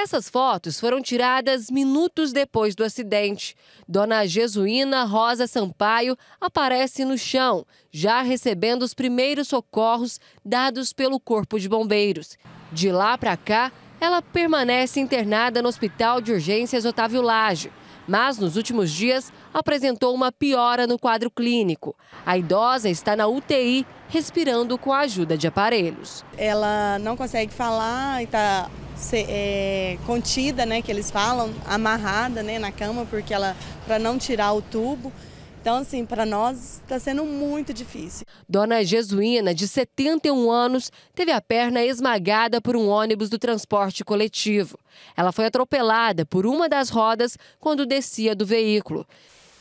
Essas fotos foram tiradas minutos depois do acidente. Dona Jesuína Rosa Sampaio aparece no chão, já recebendo os primeiros socorros dados pelo Corpo de Bombeiros. De lá para cá, ela permanece internada no Hospital de Urgências Otávio Lage, mas nos últimos dias apresentou uma piora no quadro clínico. A idosa está na UTI, respirando com a ajuda de aparelhos. Ela não consegue falar e está ser, é, contida, né, que eles falam, amarrada, né, na cama, porque ela para não tirar o tubo. Então, assim, para nós está sendo muito difícil. Dona Jesuína, de 71 anos, teve a perna esmagada por um ônibus do transporte coletivo. Ela foi atropelada por uma das rodas quando descia do veículo.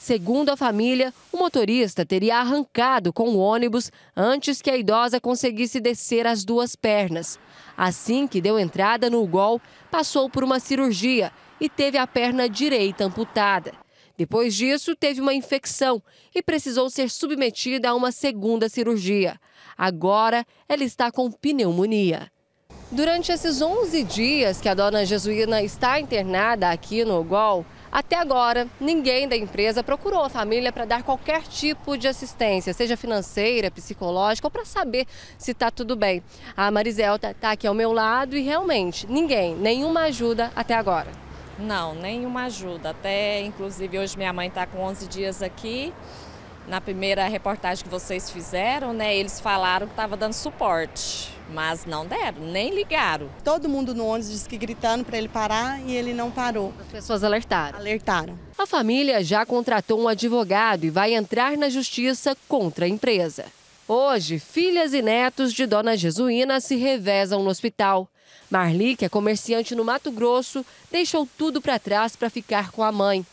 Segundo a família, o motorista teria arrancado com o ônibus antes que a idosa conseguisse descer as duas pernas. Assim que deu entrada no gol, passou por uma cirurgia e teve a perna direita amputada. Depois disso, teve uma infecção e precisou ser submetida a uma segunda cirurgia. Agora, ela está com pneumonia. Durante esses 11 dias que a dona Jesuína está internada aqui no GOL, até agora, ninguém da empresa procurou a família para dar qualquer tipo de assistência, seja financeira, psicológica ou para saber se está tudo bem. A Marizel está tá aqui ao meu lado e realmente ninguém, nenhuma ajuda até agora. Não, nenhuma ajuda. Até, inclusive, hoje minha mãe está com 11 dias aqui. Na primeira reportagem que vocês fizeram, né, eles falaram que estava dando suporte mas não deram, nem ligaram. Todo mundo no ônibus disse que gritando para ele parar e ele não parou. As pessoas alertaram. Alertaram. A família já contratou um advogado e vai entrar na justiça contra a empresa. Hoje, filhas e netos de Dona Jesuína se revezam no hospital. Marli, que é comerciante no Mato Grosso, deixou tudo para trás para ficar com a mãe.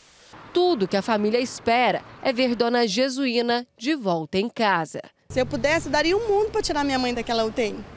Tudo que a família espera é ver Dona Jesuína de volta em casa. Se eu pudesse, daria o um mundo para tirar minha mãe daquela UTI.